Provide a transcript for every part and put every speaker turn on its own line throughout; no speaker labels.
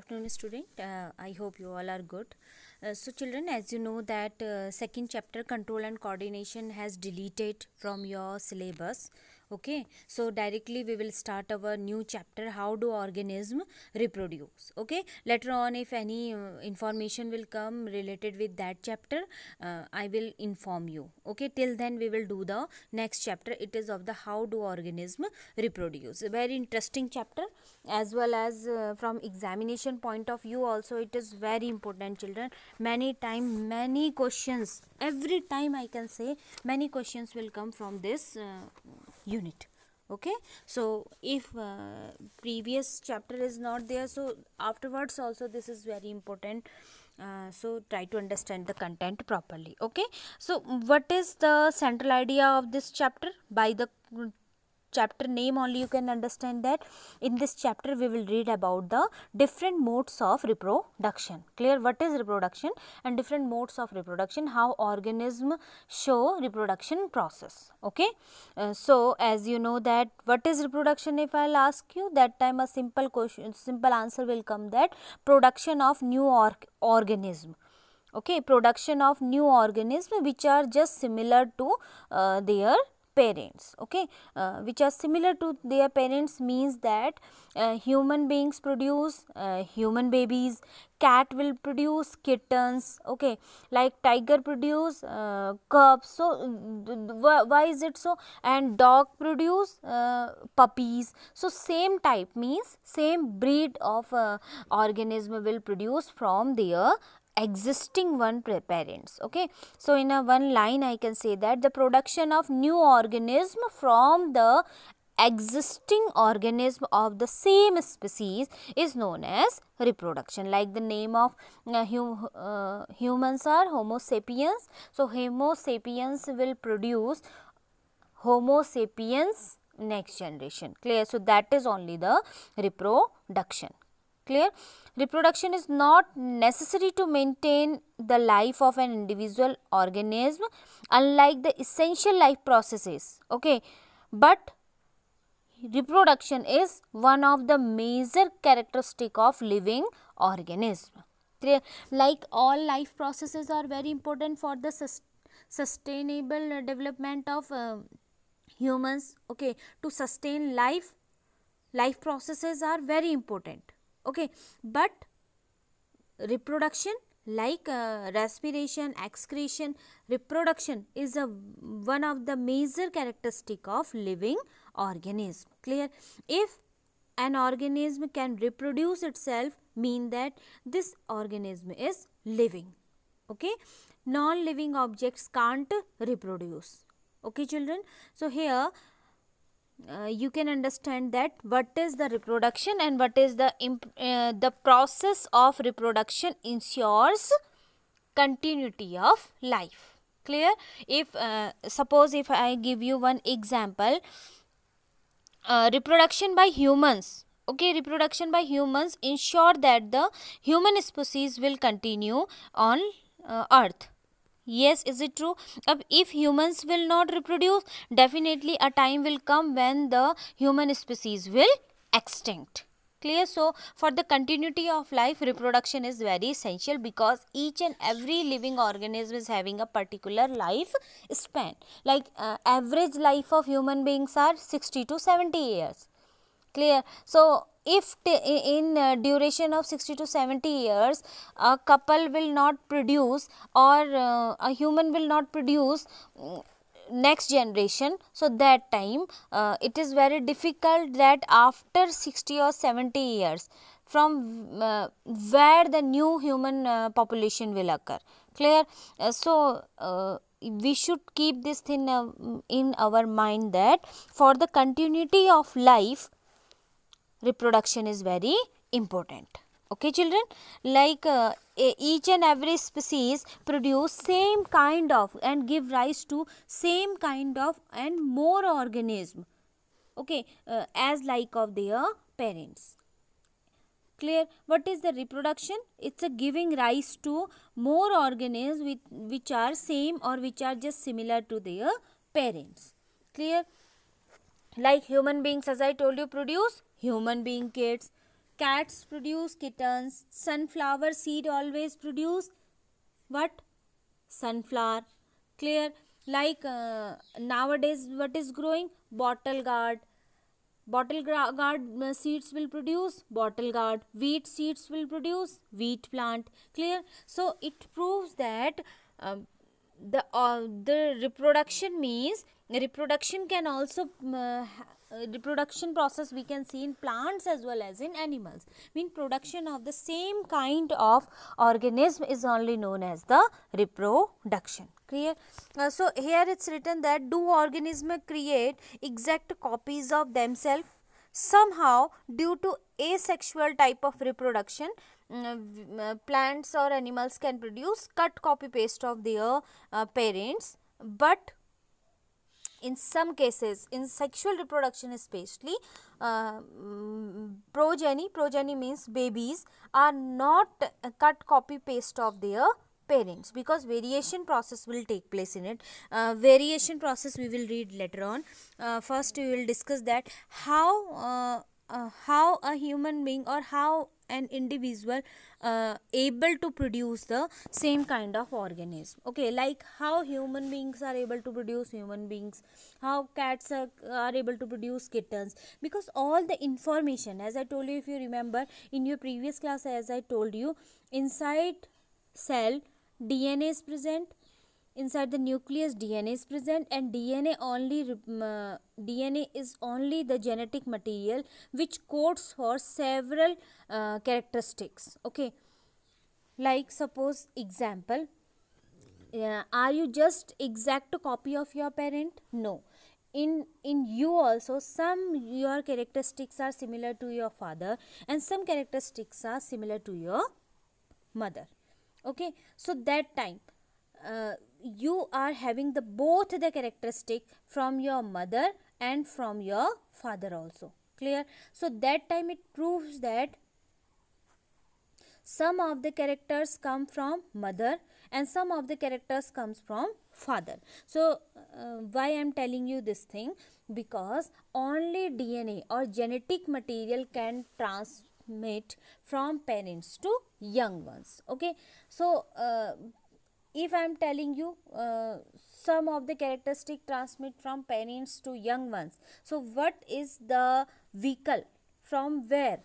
afternoon student uh, i hope you all are good uh, so children as you know that uh, second chapter control and coordination has deleted from your syllabus okay so directly we will start our new chapter how do organism reproduce okay later on if any uh, information will come related with that chapter uh, i will inform you okay till then we will do the next chapter it is of the how do organism reproduce very interesting chapter as well as uh, from examination point of view also it is very important children many time many questions every time i can say many questions will come from this uh, unit okay so if uh, previous chapter is not there so afterwards also this is very important uh, so try to understand the content properly okay so what is the central idea of this chapter by the chapter name only you can understand that in this chapter we will read about the different modes of reproduction clear what is reproduction and different modes of reproduction how organism show reproduction process okay uh, so as you know that what is reproduction if i'll ask you that time a simple question simple answer will come that production of new or organism okay production of new organism which are just similar to uh, their parents okay uh, which are similar to their parents means that uh, human beings produce uh, human babies cat will produce kittens okay like tiger produce uh, cubs so why is it so and dog produce uh, puppies so same type means same breed of uh, organism will produce from their existing one parents okay so in a one line i can say that the production of new organism from the existing organism of the same species is known as reproduction like the name of uh, hum, uh, humans are homo sapiens so homo sapiens will produce homo sapiens next generation clear so that is only the reproduction clear reproduction is not necessary to maintain the life of an individual organism unlike the essential life processes okay but reproduction is one of the major characteristic of living organism like all life processes are very important for the sustainable development of uh, humans okay to sustain life life processes are very important okay but reproduction like uh, respiration excretion reproduction is a one of the major characteristic of living organism clear if an organism can reproduce itself mean that this organism is living okay non living objects can't reproduce okay children so here uh, you can understand that what is the reproduction and what is the uh, the process of reproduction ensures continuity of life clear if uh, suppose if i give you one example uh, reproduction by humans okay reproduction by humans ensure that the human species will continue on uh, earth yes is it true अब if humans will not reproduce definitely a time will come when the human species will extinct clear so for the continuity of life reproduction is very essential because each and every living organism is having a particular life span like uh, average life of human beings are 60 to 70 years clear. So, if in uh, duration of 60 to 70 years a couple will not produce or uh, a human will not produce mm, next generation so that time uh, it is very difficult that after 60 or 70 years from uh, where the new human uh, population will occur clear uh, so uh, we should keep this thing uh, in our mind that for the continuity of life reproduction is very important. Okay children, like uh, each and every species produce same kind of and give rise to same kind of and more organism okay uh, as like of their parents clear what is the reproduction it's a giving rise to more organisms with, which are same or which are just similar to their parents clear like human beings as i told you produce human being kids cats produce kittens sunflower seed always produce what sunflower clear like uh, nowadays what is growing bottle gourd bottle gourd uh, seeds will produce bottle gourd wheat seeds will produce wheat plant clear so it proves that um, the uh, the reproduction means reproduction can also mm, uh, reproduction process we can see in plants as well as in animals mean production of the same kind of organism is only known as the reproduction clear uh, so here it's written that do organisms create exact copies of themselves somehow due to asexual type of reproduction Mm, uh, uh, plants or animals can produce cut copy paste of their uh, parents but in some cases in sexual reproduction especially uh, mm, progeny progeny means babies are not cut copy paste of their parents because variation process will take place in it uh, variation process we will read later on uh, first we will discuss that how how a human being or how an individual uh, able to produce the same kind of organism okay like how human beings are able to produce human beings how cats are, are able to produce kittens because all the information as i told you if you remember in your previous class as i told you inside cell dna is present inside the nucleus DNA is present and DNA only uh, DNA is only the genetic material which codes for several uh, characteristics okay like suppose example uh, are you just exact copy of your parent no in in you also some your characteristics are similar to your father and some characteristics are similar to your mother okay so that time uh, you are having the both the characteristic from your mother and from your father also clear so that time it proves that some of the characters come from mother and some of the characters comes from father so uh, why i am telling you this thing because only dna or genetic material can transmit from parents to young ones okay so uh, if I am telling you uh, some of the characteristic transmit from parents to young ones. So, what is the vehicle from where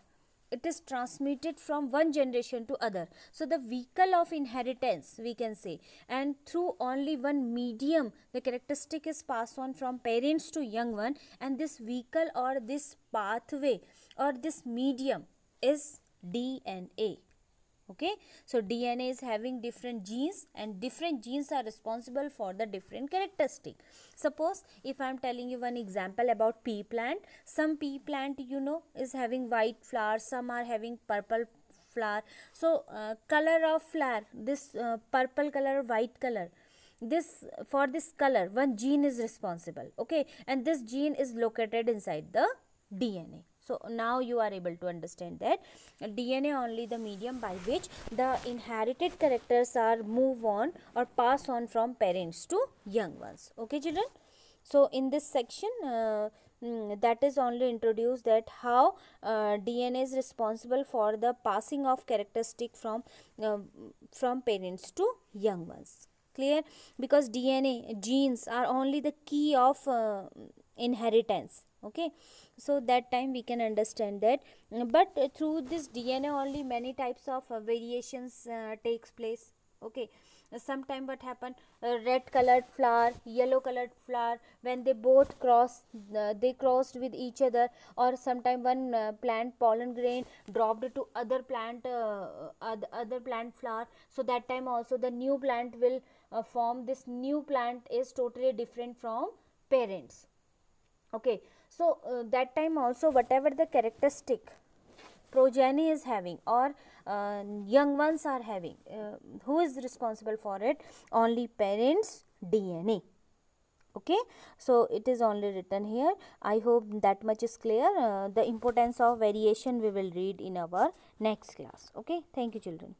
it is transmitted from one generation to other. So, the vehicle of inheritance we can say and through only one medium the characteristic is passed on from parents to young one and this vehicle or this pathway or this medium is DNA okay so dna is having different genes and different genes are responsible for the different characteristic suppose if i am telling you one example about pea plant some pea plant you know is having white flower some are having purple flower so uh, color of flower this uh, purple color white color this for this color one gene is responsible okay and this gene is located inside the dna so now you are able to understand that DNA only the medium by which the inherited characters are move on or pass on from parents to young ones. Okay children. So in this section uh, mm, that is only introduced that how uh, DNA is responsible for the passing of characteristic from, uh, from parents to young ones. Clear? Because DNA genes are only the key of uh, inheritance okay so that time we can understand that but through this dna only many types of uh, variations uh, takes place okay sometime what happen uh, red colored flower yellow colored flower when they both cross uh, they crossed with each other or sometime one uh, plant pollen grain dropped to other plant uh, other plant flower so that time also the new plant will form this new plant is totally different from parents okay so, uh, that time also whatever the characteristic progeny is having or uh, young ones are having, uh, who is responsible for it? Only parents DNA. Okay, so it is only written here. I hope that much is clear. Uh, the importance of variation we will read in our next class. Okay, thank you children.